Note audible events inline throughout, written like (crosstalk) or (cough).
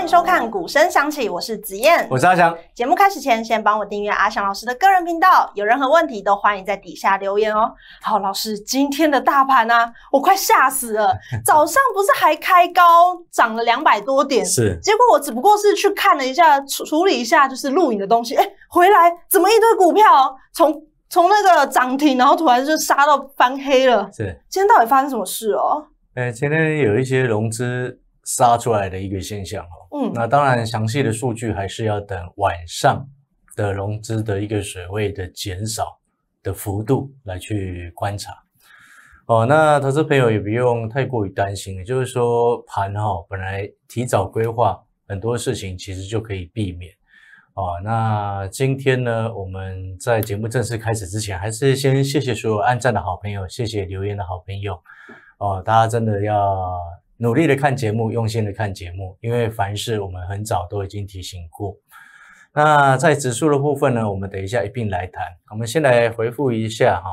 欢迎收看《鼓声响起》，我是子燕，我是阿翔。节目开始前，先帮我订阅阿翔老师的个人频道。有任何问题，都欢迎在底下留言哦。好，老师，今天的大盘呢，我快吓死了。(laughs) 早上不是还开高，涨了两百多点，是。结果我只不过是去看了一下，处理一下就是录影的东西。哎，回来怎么一堆股票从从那个涨停，然后突然就杀到翻黑了？是，今天到底发生什么事哦？哎，今天有一些融资杀出来的一个现象哦。嗯，那当然，详细的数据还是要等晚上的融资的一个水位的减少的幅度来去观察。哦，那投资朋友也不用太过于担心也就是说盘哈，本来提早规划很多事情其实就可以避免。哦，那今天呢，我们在节目正式开始之前，还是先谢谢所有按赞的好朋友，谢谢留言的好朋友。哦，大家真的要。努力的看节目，用心的看节目，因为凡事我们很早都已经提醒过。那在指数的部分呢，我们等一下一并来谈。我们先来回复一下哈，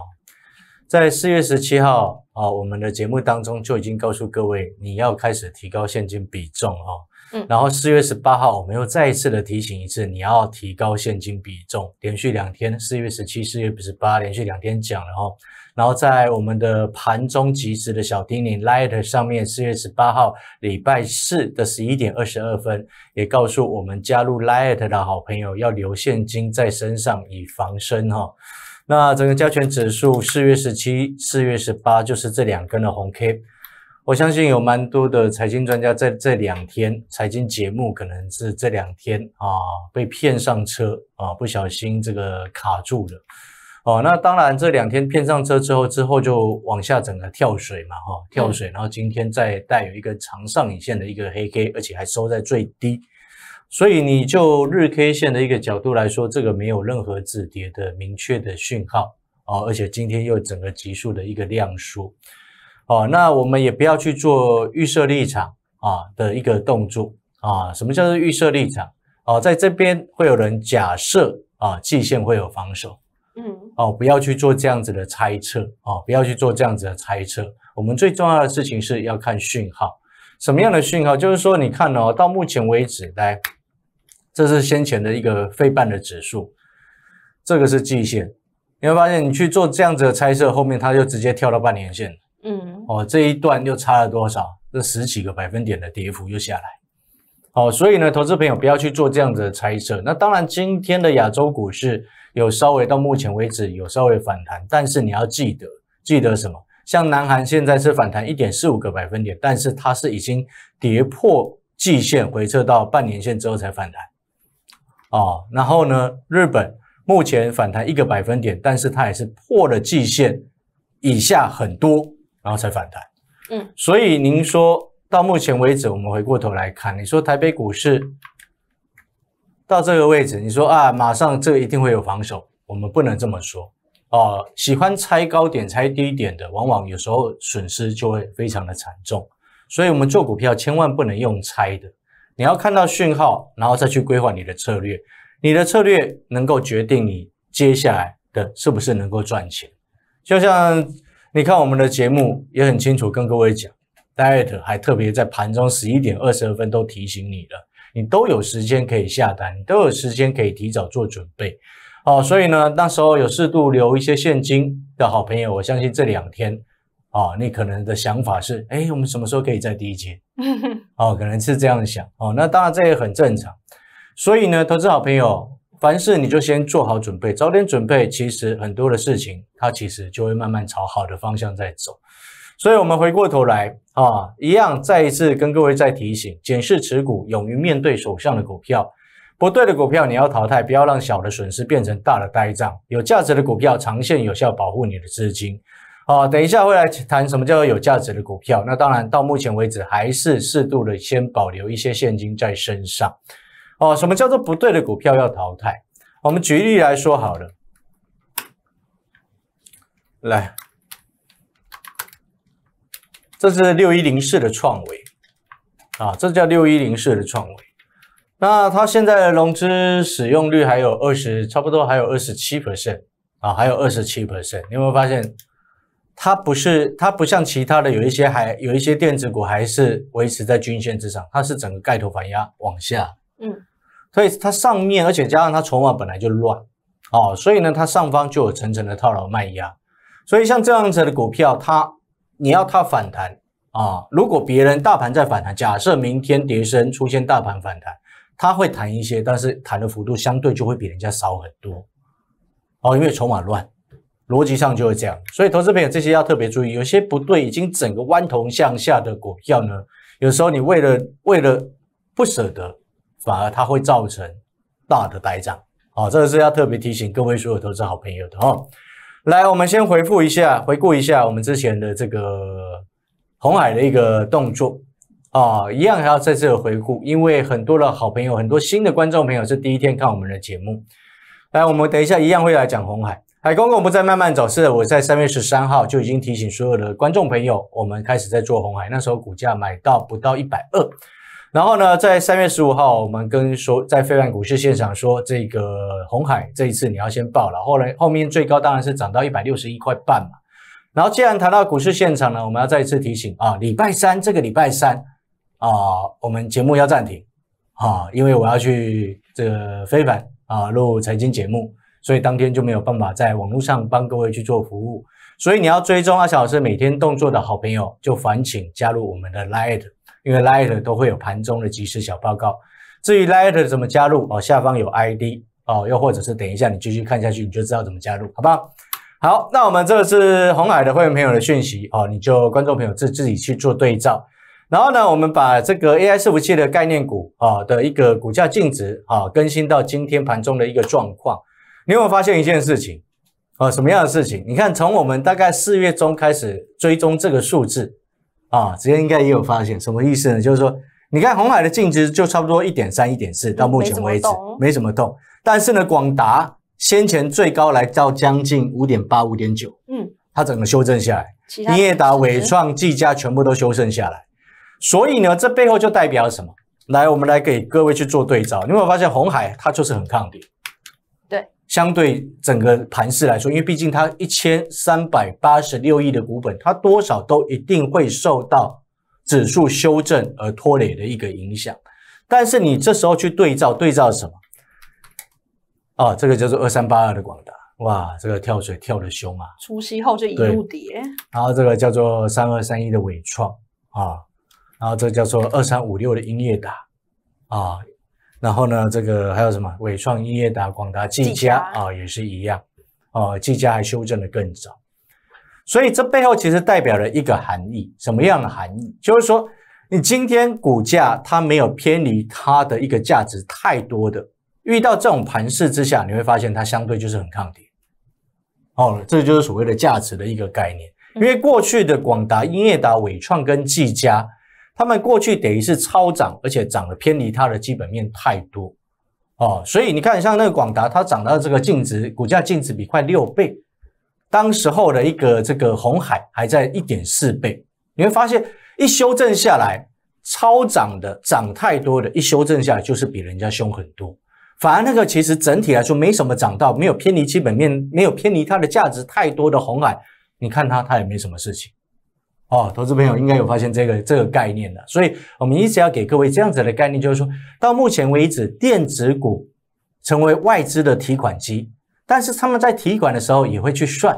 在四月十七号啊，我们的节目当中就已经告诉各位，你要开始提高现金比重哈。嗯。然后四月十八号，我们又再一次的提醒一次，你要提高现金比重，连续两天，四月十七、四月十八，连续两天讲了哈。然后在我们的盘中即时的小叮咛 l i g h t 上面，四月十八号礼拜四的十一点二十二分，也告诉我们加入 l i g h t 的好朋友要留现金在身上以防身哈。那整个加权指数四月十七、四月十八就是这两根的红 K，我相信有蛮多的财经专家在这两天财经节目，可能是这两天啊被骗上车啊，不小心这个卡住了。哦，那当然，这两天骗上车之后，之后就往下整个跳水嘛，哈，跳水，然后今天再带有一个长上影线的一个黑 K，而且还收在最低，所以你就日 K 线的一个角度来说，这个没有任何止跌的明确的讯号哦，而且今天又整个急速的一个量缩，哦，那我们也不要去做预设立场啊的一个动作啊，什么叫做预设立场啊？在这边会有人假设啊，季线会有防守，嗯。哦，不要去做这样子的猜测哦，不要去做这样子的猜测。我们最重要的事情是要看讯号，什么样的讯号？就是说，你看哦，到目前为止，来，这是先前的一个非半的指数，这个是季线，你会发现你去做这样子的猜测，后面它就直接跳到半年线嗯。哦，这一段又差了多少？这十几个百分点的跌幅又下来。哦，所以呢，投资朋友不要去做这样子的猜测。那当然，今天的亚洲股市。有稍微到目前为止有稍微反弹，但是你要记得记得什么？像南韩现在是反弹一点四五个百分点，但是它是已经跌破季线，回撤到半年线之后才反弹。哦，然后呢，日本目前反弹一个百分点，但是它也是破了季线以下很多，然后才反弹。嗯，所以您说到目前为止，我们回过头来看，你说台北股市。到这个位置，你说啊，马上这一定会有防守，我们不能这么说哦。喜欢拆高点、拆低点的，往往有时候损失就会非常的惨重。所以，我们做股票千万不能用猜的，你要看到讯号，然后再去规划你的策略。你的策略能够决定你接下来的是不是能够赚钱。就像你看我们的节目，也很清楚跟各位讲，戴特还特别在盘中十一点二十二分都提醒你了。你都有时间可以下单，你都有时间可以提早做准备，哦，所以呢，那时候有适度留一些现金的好朋友，我相信这两天，啊，你可能的想法是，哎，我们什么时候可以再低一些？(laughs) 哦，可能是这样想，哦，那当然这也很正常。所以呢，投资好朋友，凡事你就先做好准备，早点准备，其实很多的事情它其实就会慢慢朝好的方向在走。所以，我们回过头来啊，一样再一次跟各位再提醒：检视持股，勇于面对手上的股票，不对的股票你要淘汰，不要让小的损失变成大的呆账。有价值的股票，长线有效保护你的资金。好，等一下会来谈什么叫做有价值的股票。那当然，到目前为止还是适度的先保留一些现金在身上。哦，什么叫做不对的股票要淘汰？我们举例来说好了，来。这是六一零四的创维啊，这叫六一零四的创维。那它现在的融资使用率还有二十，差不多还有二十七 percent 啊，还有二十七 percent。你有有发现，它不是它不像其他的有一些还有一些电子股还是维持在均线之上，它是整个盖头反压往下。嗯，所以它上面，而且加上它筹码本来就乱啊，所以呢，它上方就有层层的套牢卖压。所以像这样子的股票，它。你要它反弹啊？如果别人大盘在反弹，假设明天跌升出现大盘反弹，它会弹一些，但是弹的幅度相对就会比人家少很多。哦，因为筹码乱，逻辑上就会这样。所以，投资朋友这些要特别注意，有些不对，已经整个弯头向下的股票呢，有时候你为了为了不舍得，反而它会造成大的呆涨。哦，这个是要特别提醒各位所有投资好朋友的哦。来，我们先回复一下，回顾一下我们之前的这个红海的一个动作啊，一样还要再次回顾，因为很多的好朋友，很多新的观众朋友是第一天看我们的节目。来，我们等一下一样会来讲红海。海公公不在慢慢走，是我在三月十三号就已经提醒所有的观众朋友，我们开始在做红海，那时候股价买到不到一百二。然后呢，在三月十五号，我们跟说在非凡股市现场说，这个红海这一次你要先报了。后来后面最高当然是涨到一百六十一块半嘛。然后既然谈到股市现场呢，我们要再一次提醒啊，礼拜三这个礼拜三啊，我们节目要暂停啊，因为我要去这非凡啊录财经节目，所以当天就没有办法在网络上帮各位去做服务。所以你要追踪阿小老师每天动作的好朋友，就烦请加入我们的 Light。因为 Lite 都会有盘中的即时小报告，至于 Lite 怎么加入哦，下方有 ID 哦，又或者是等一下你继续看下去，你就知道怎么加入，好不好？好，那我们这个是红海的会员朋友的讯息哦，你就观众朋友自自己去做对照。然后呢，我们把这个 AI 服器的概念股啊的一个股价净值啊更新到今天盘中的一个状况。你有没有发现一件事情啊？什么样的事情？你看从我们大概四月中开始追踪这个数字。啊，直接应该也有发现，什么意思呢？就是说，你看红海的净值就差不多一点三、一点四，到目前为止没什么动。但是呢，广达先前最高来到将近五点八、五点九，嗯，它整个修正下来，你也打伟创、技嘉全部都修正下来。所以呢，这背后就代表什么？来，我们来给各位去做对照，你有没有发现红海它就是很抗跌。相对整个盘势来说，因为毕竟它一千三百八十六亿的股本，它多少都一定会受到指数修正而拖累的一个影响。但是你这时候去对照，对照什么？哦，这个叫做二三八二的广达，哇，这个跳水跳的凶啊！除夕后就一路跌。然后这个叫做三二三一的伟创啊，然后这叫做二三五六的音乐达啊。然后呢，这个还有什么伟创音乐达、广达、技嘉啊，也是一样，哦，技嘉还修正的更早，所以这背后其实代表了一个含义，什么样的含义？就是说，你今天股价它没有偏离它的一个价值太多的，遇到这种盘势之下，你会发现它相对就是很抗跌，哦，这就是所谓的价值的一个概念，因为过去的广达、音乐达、伟创跟技嘉。他们过去等于是超涨，而且涨的偏离它的基本面太多，哦，所以你看，像那个广达，它涨到这个净值股价净值比快六倍，当时候的一个这个红海还在一点四倍，你会发现一修正下来，超涨的涨太多的，一修正下来就是比人家凶很多，反而那个其实整体来说没什么涨到，没有偏离基本面，没有偏离它的价值太多的红海，你看它，它也没什么事情。哦，投资朋友应该有发现这个这个概念了，所以我们一直要给各位这样子的概念，就是说到目前为止，电子股成为外资的提款机，但是他们在提款的时候也会去算，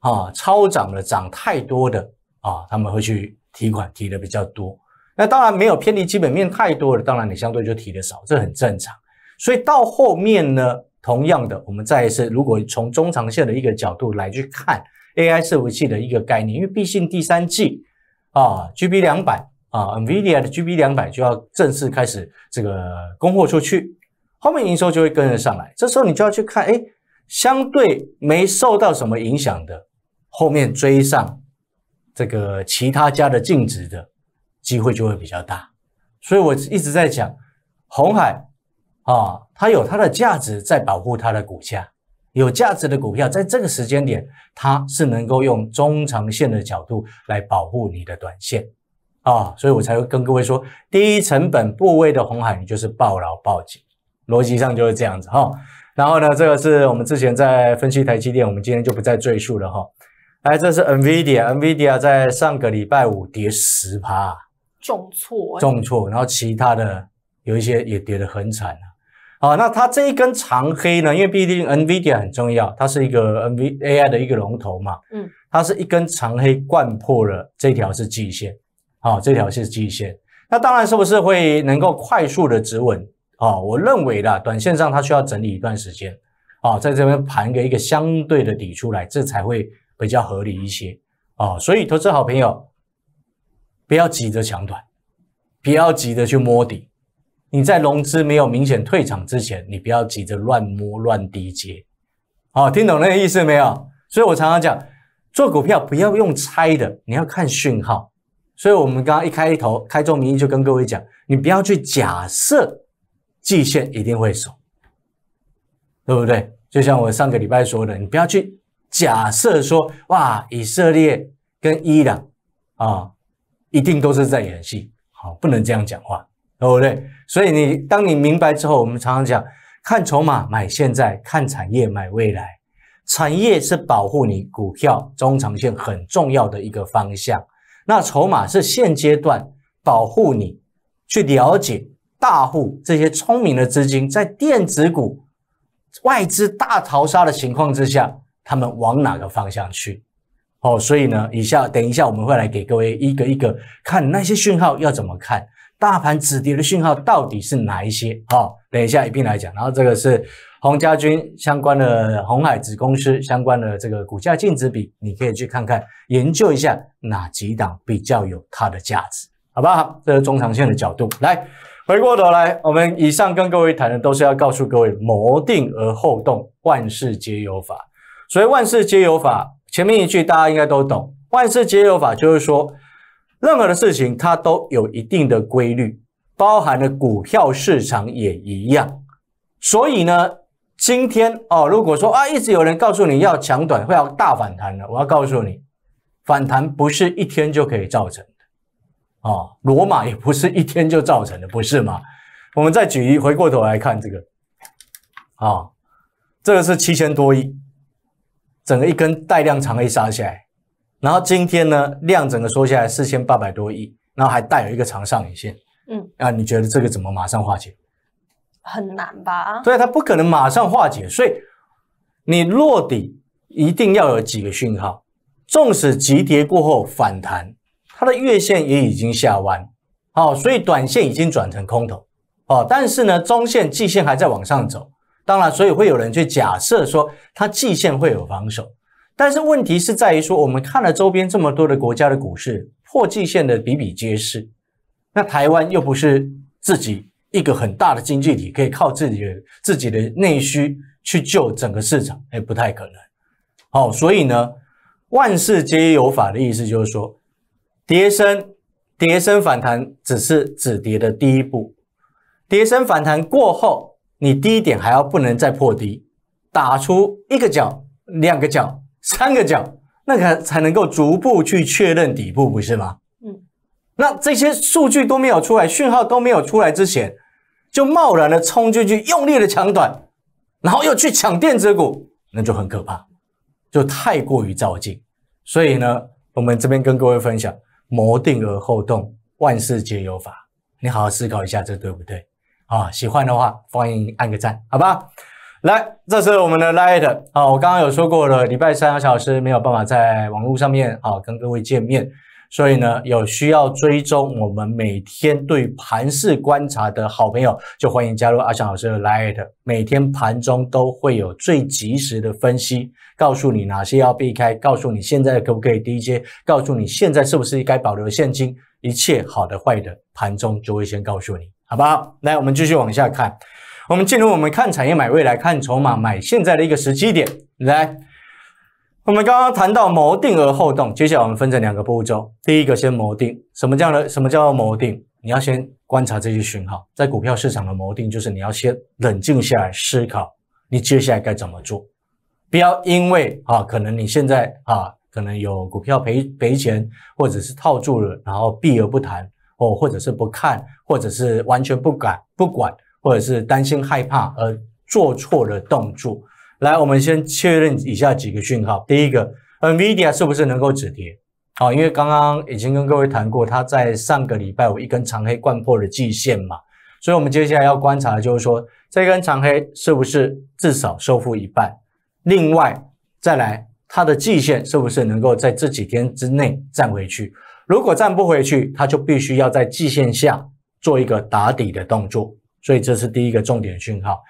啊，超涨的涨太多的啊，他们会去提款提的比较多，那当然没有偏离基本面太多的，当然你相对就提的少，这很正常。所以到后面呢，同样的，我们再一次如果从中长线的一个角度来去看。AI 服务器的一个概念，因为毕竟第三季啊，GB 两百啊，NVIDIA 的 GB 两百就要正式开始这个供货出去，后面营收就会跟得上来。这时候你就要去看，哎，相对没受到什么影响的，后面追上这个其他家的净值的机会就会比较大。所以我一直在讲，红海啊，它有它的价值在保护它的股价。有价值的股票，在这个时间点，它是能够用中长线的角度来保护你的短线，啊，所以我才会跟各位说，低成本部位的红海，你就是暴牢暴紧，逻辑上就是这样子哈。然后呢，这个是我们之前在分析台积电，我们今天就不再赘述了哈。哎，这是 Nvidia，Nvidia 在上个礼拜五跌十趴，重挫，重挫，然后其他的有一些也跌得很惨。好，那它这一根长黑呢？因为毕竟 NVIDIA 很重要，它是一个 n v a i 的一个龙头嘛。嗯，它是一根长黑贯破了这条是极线。啊，这条是季线。那当然是不是会能够快速的止稳？啊，我认为的，短线上它需要整理一段时间，啊，在这边盘个一个相对的底出来，这才会比较合理一些。啊，所以投资好朋友，不要急着抢短，不要急着去摸底。你在融资没有明显退场之前，你不要急着乱摸乱低接，好，听懂那个意思没有？所以我常常讲，做股票不要用猜的，你要看讯号。所以我们刚刚一开头开宗明义就跟各位讲，你不要去假设季线一定会守，对不对？就像我上个礼拜说的，你不要去假设说哇，以色列跟伊朗啊一定都是在演戏，好，不能这样讲话。对不对？所以你当你明白之后，我们常常讲，看筹码买现在，看产业买未来。产业是保护你股票中长线很重要的一个方向。那筹码是现阶段保护你去了解大户这些聪明的资金，在电子股外资大逃杀的情况之下，他们往哪个方向去？哦，所以呢，以下等一下我们会来给各位一个一个看那些讯号要怎么看。大盘止跌的讯号到底是哪一些？好，等一下一并来讲。然后这个是洪家军相关的红海子公司相关的这个股价净值比，你可以去看看研究一下哪几档比较有它的价值，好不好？这是中长线的角度来回过头来，我们以上跟各位谈的都是要告诉各位，谋定而后动，万事皆有法。所以万事皆有法，前面一句大家应该都懂，万事皆有法就是说。任何的事情它都有一定的规律，包含的股票市场也一样。所以呢，今天哦，如果说啊，一直有人告诉你要强短，会要大反弹了，我要告诉你，反弹不是一天就可以造成的，哦，罗马也不是一天就造成的，不是吗？我们再举一回过头来看这个，啊，这个是七千多亿，整个一根带量长黑杀下来。然后今天呢，量整个缩下来四千八百多亿，然后还带有一个长上影线，嗯，啊，你觉得这个怎么马上化解？很难吧？对，它不可能马上化解，所以你落底一定要有几个讯号，纵使急跌过后反弹，它的月线也已经下弯，好，所以短线已经转成空头，哦，但是呢，中线季线还在往上走，当然，所以会有人去假设说它季线会有防守。但是问题是在于说，我们看了周边这么多的国家的股市破季线的比比皆是，那台湾又不是自己一个很大的经济体，可以靠自己的自己的内需去救整个市场，哎，不太可能。好，所以呢，万事皆有法的意思就是说，跌升跌升反弹只是止跌的第一步，跌升反弹过后，你低点还要不能再破低，打出一个角，两个角。三个角，那才才能够逐步去确认底部，不是吗？嗯，那这些数据都没有出来，讯号都没有出来之前，就贸然的冲进去，用力的抢短，然后又去抢电子股，那就很可怕，就太过于造进。所以呢，我们这边跟各位分享，谋定而后动，万事皆有法。你好好思考一下，这对不对？啊，喜欢的话，欢迎按个赞，好吧？来，这是我们的 Light 我刚刚有说过了，礼拜三阿祥老师没有办法在网络上面啊跟各位见面，所以呢，有需要追踪我们每天对盘市观察的好朋友，就欢迎加入阿祥老师的 Light，每天盘中都会有最及时的分析，告诉你哪些要避开，告诉你现在可不可以低接，告诉你现在是不是该保留现金，一切好的坏的盘中就会先告诉你，好不好？来，我们继续往下看。我们进入我们看产业买未来，看筹码买现在的一个时机点。来，我们刚刚谈到谋定而后动，接下来我们分成两个步骤。第一个先谋定，什么叫呢？什么叫谋定？你要先观察这些讯号，在股票市场的谋定，就是你要先冷静下来思考，你接下来该怎么做。不要因为啊，可能你现在啊，可能有股票赔赔钱，或者是套住了，然后避而不谈，哦，或者是不看，或者是完全不敢不管。或者是担心害怕而做错的动作。来，我们先确认以下几个讯号：第一个，NVIDIA 是不是能够止跌？好，因为刚刚已经跟各位谈过，它在上个礼拜五一根长黑贯破了季线嘛，所以我们接下来要观察的就是说，这根长黑是不是至少收复一半？另外，再来它的季线是不是能够在这几天之内站回去？如果站不回去，它就必须要在季线下做一个打底的动作。所以这是第一个重点讯号，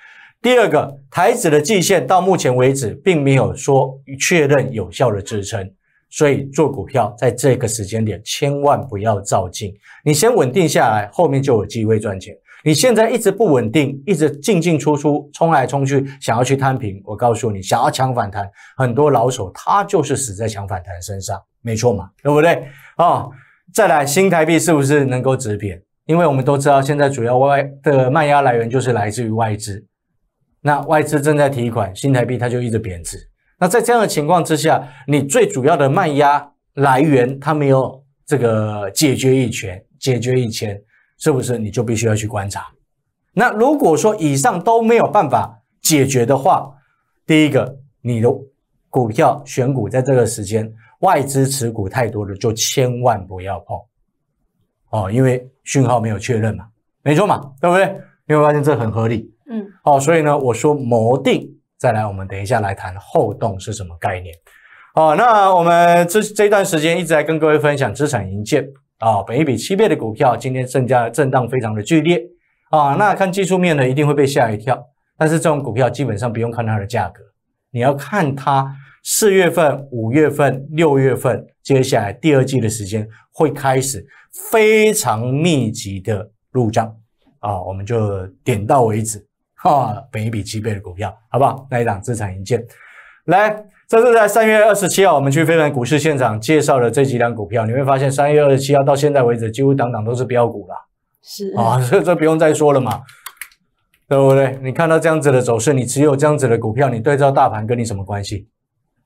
第二个台指的季线到目前为止并没有说确认有效的支撑，所以做股票在这个时间点千万不要照进，你先稳定下来，后面就有机会赚钱。你现在一直不稳定，一直进进出出，冲来冲去，想要去摊平。我告诉你，想要抢反弹，很多老手他就是死在抢反弹身上，没错嘛，对不对？好，再来新台币是不是能够止贬？因为我们都知道，现在主要外的卖压来源就是来自于外资。那外资正在提款，新台币它就一直贬值。那在这样的情况之下，你最主要的卖压来源它没有这个解决以前，解决以前，是不是你就必须要去观察？那如果说以上都没有办法解决的话，第一个你的股票选股在这个时间外资持股太多的就千万不要碰。哦，因为讯号没有确认嘛，没错嘛，对不对？你会发现这很合理。嗯，哦，所以呢，我说谋定，再来，我们等一下来谈后动是什么概念。哦，那我们这这段时间一直在跟各位分享资产营建啊，本一比七倍的股票，今天正价震荡非常的剧烈啊。那看技术面呢，一定会被吓一跳，但是这种股票基本上不用看它的价格，你要看它。四月份、五月份、六月份，接下来第二季的时间会开始非常密集的入账啊！我们就点到为止啊，本一比七倍的股票，好不好？那一档资产营建，来。这是在三月二十七号我们去非凡股市现场介绍的这几档股票，你会发现三月二十七号到现在为止，几乎档档都是标股了，是啊，这这不用再说了嘛，对不对？你看到这样子的走势，你持有这样子的股票，你对照大盘跟你什么关系？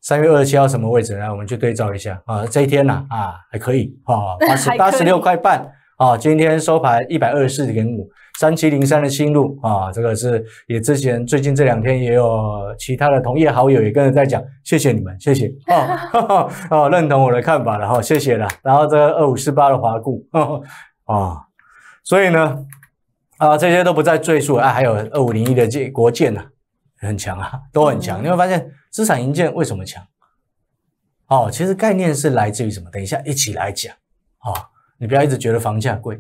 三月二十七号什么位置来，我们去对照一下啊。这一天呢啊还可以啊，(laughs) 八十八十六块半啊。今天收盘一百二十四点五，三七零三的新路啊，这个是也之前最近这两天也有其他的同业好友也跟着在讲，谢谢你们，谢谢啊 (laughs) 啊，认同我的看法了哈，谢谢了。然后这个二五四八的华固啊，所以呢啊这些都不再赘述啊。还有二五零一的建国建呢，很强啊，都很强，你会发现。资产营建为什么强？哦，其实概念是来自于什么？等一下一起来讲啊！你不要一直觉得房价贵。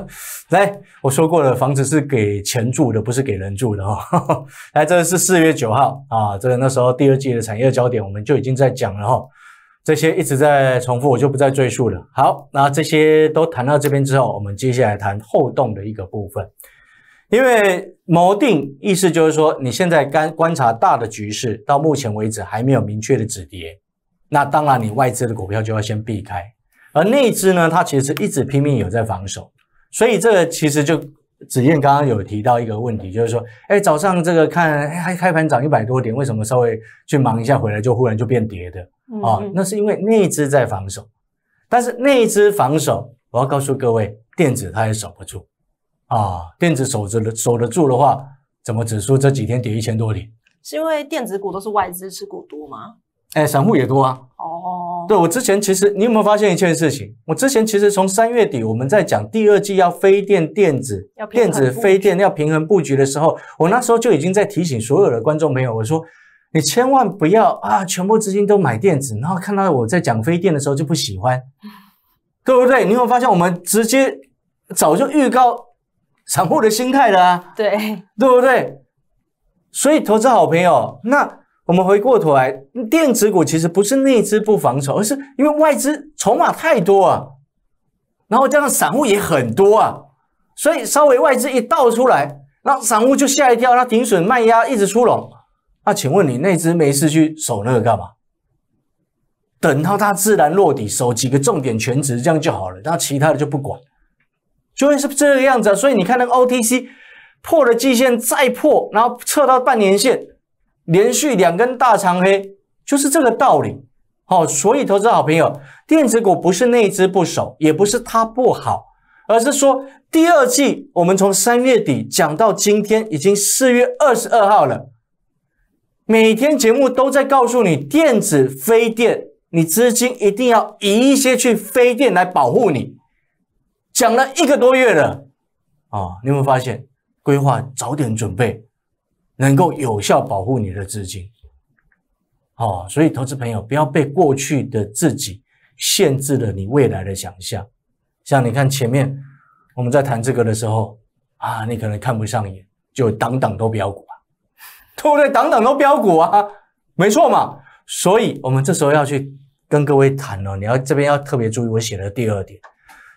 (laughs) 来，我说过了，房子是给钱住的，不是给人住的哦。(laughs) 来，这个是四月九号啊，这个那时候第二季的产业焦点我们就已经在讲了哈，这些一直在重复，我就不再赘述了。好，那这些都谈到这边之后，我们接下来谈后动的一个部分。因为锚定意思就是说，你现在观观察大的局势，到目前为止还没有明确的止跌，那当然你外资的股票就要先避开，而那资只呢，它其实一直拼命有在防守，所以这个其实就子燕刚刚有提到一个问题，就是说，哎，早上这个看开开盘涨一百多点，为什么稍微去忙一下回来就忽然就变跌的啊？那是因为那资只在防守，但是那资只防守，我要告诉各位，电子它也守不住。啊，电子守着守得住的话，怎么指数这几天跌一千多点？是因为电子股都是外资持股多吗？哎，散户也多啊。哦，对我之前其实你有没有发现一件事情？我之前其实从三月底我们在讲第二季要非电电子电子非电要平衡布局的时候，我那时候就已经在提醒所有的观众朋友，我说你千万不要啊，全部资金都买电子，然后看到我在讲非电的时候就不喜欢，(laughs) 对不对？你有没有发现我们直接早就预告？散户的心态的啊，对对不对？所以投资好朋友，那我们回过头来，电子股其实不是那只不防守，而是因为外资筹码太多啊，然后加上散户也很多啊，所以稍微外资一倒出来，那散户就吓一跳，那顶损卖压一直出笼。那请问你那只没事去守那个干嘛？等到它自然落底，守几个重点全值，这样就好了，那其他的就不管。就会是这个样子，所以你看那个 OTC 破了季线，再破，然后撤到半年线，连续两根大长黑，就是这个道理。好，所以投资好朋友，电子股不是那一只不守，也不是它不好，而是说第二季我们从三月底讲到今天，已经四月二十二号了，每天节目都在告诉你电子飞电，你资金一定要以一些去飞电来保护你。讲了一个多月了啊！你有没有发现，规划早点准备，能够有效保护你的资金？哦，所以投资朋友不要被过去的自己限制了你未来的想象。像你看前面我们在谈这个的时候啊，你可能看不上眼，就等等都标股啊，(laughs) 对不对？等等都标股啊，没错嘛。所以我们这时候要去跟各位谈哦，你要这边要特别注意我写的第二点。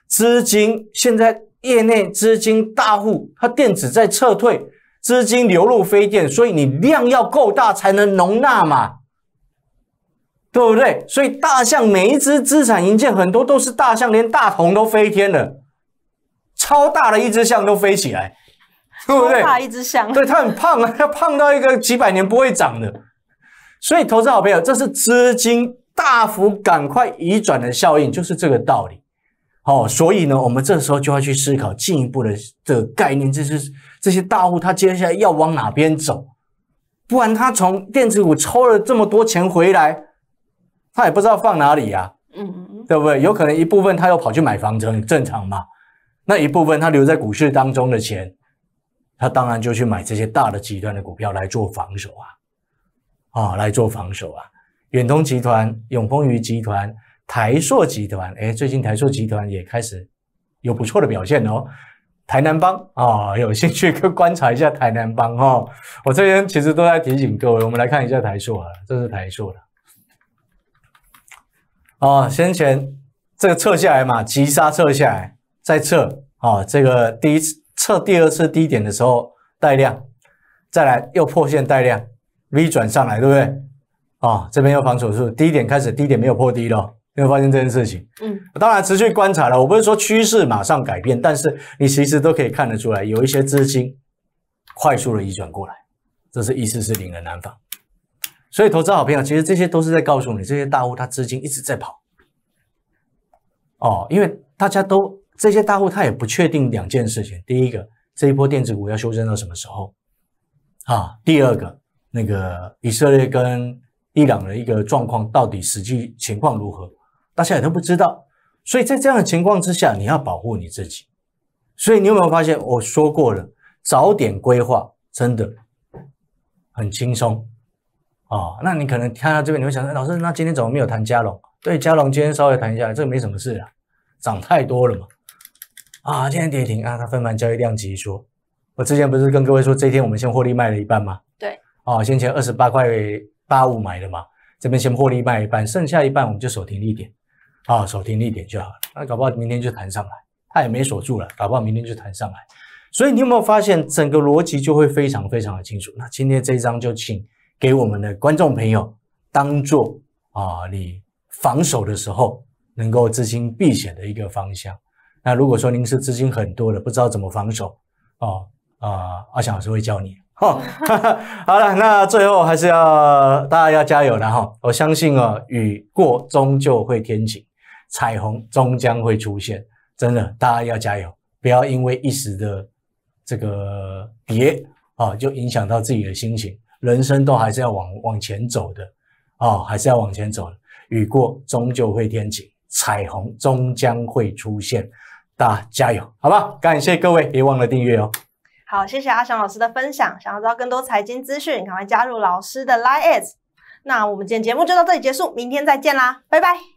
资金现在，业内资金大户，它电子在撤退，资金流入非电，所以你量要够大才能容纳嘛，对不对？所以大象每一只资产营建很多都是大象，连大同都飞天了，超大的一只象都飞起来，对不对？一只象，对，它很胖啊，(laughs) 它胖到一个几百年不会长的，所以投资好朋友，这是资金大幅赶快移转的效应，就是这个道理。哦，所以呢，我们这时候就要去思考进一步的这个概念，这是这些大户他接下来要往哪边走？不然他从电子股抽了这么多钱回来，他也不知道放哪里呀，嗯，对不对？有可能一部分他又跑去买房子，正常嘛？那一部分他留在股市当中的钱，他当然就去买这些大的集团的股票来做防守啊，啊，来做防守啊，远东集团、永丰余集团。台塑集团，哎，最近台塑集团也开始有不错的表现哦。台南帮啊，有兴趣以观察一下台南帮哈。我这边其实都在提醒各位，我们来看一下台塑啊，这是台塑的。啊，先前这个测下来嘛，急刹测下来，再测啊，这个第一次测第二次低点的时候带量，再来又破线带量，V 转上来，对不对？啊，这边要防守住低点，开始低点没有破低了。没有发生这件事情，嗯，当然持续观察了。我不是说趋势马上改变，但是你其实都可以看得出来，有一些资金快速的移转过来，这是意思是令人南方，所以投资好朋啊，其实这些都是在告诉你，这些大户他资金一直在跑哦，因为大家都这些大户他也不确定两件事情：，第一个，这一波电子股要修正到什么时候啊？第二个，那个以色列跟伊朗的一个状况到底实际情况如何？大家也都不知道，所以在这样的情况之下，你要保护你自己。所以你有没有发现？我说过了，早点规划，真的很轻松啊。那你可能看到这边，你会想说：“老师，那今天怎么没有谈加龙？对，加龙今天稍微谈一下，这个没什么事啊，涨太多了嘛。啊，今天跌停啊，它分盘交易量级说，我之前不是跟各位说，这天我们先获利卖了一半吗？对，哦，先前二十八块八五买的嘛，这边先获利卖一半，剩下一半我们就手停一点。啊，手停一点就好了。那搞不好明天就弹上来，它也没锁住了，搞不好明天就弹上来。所以你有没有发现，整个逻辑就会非常非常的清楚？那今天这一章就请给我们的观众朋友当做啊，你防守的时候能够资金避险的一个方向。那如果说您是资金很多的，不知道怎么防守，哦啊，阿翔老师会教你。哈，(laughs) 好了，那最后还是要大家要加油的哈。我相信啊，雨过终究会天晴。彩虹终将会出现，真的，大家要加油，不要因为一时的这个跌啊，就影响到自己的心情。人生都还是要往往前走的啊，还是要往前走的。雨过终究会天晴，彩虹终将会出现，大家加油，好吧？感谢各位，别忘了订阅哦。好，谢谢阿翔老师的分享。想要知道更多财经资讯，赶快加入老师的 Live。那我们今天节目就到这里结束，明天再见啦，拜拜。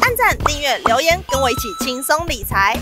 按赞、订阅、留言，跟我一起轻松理财。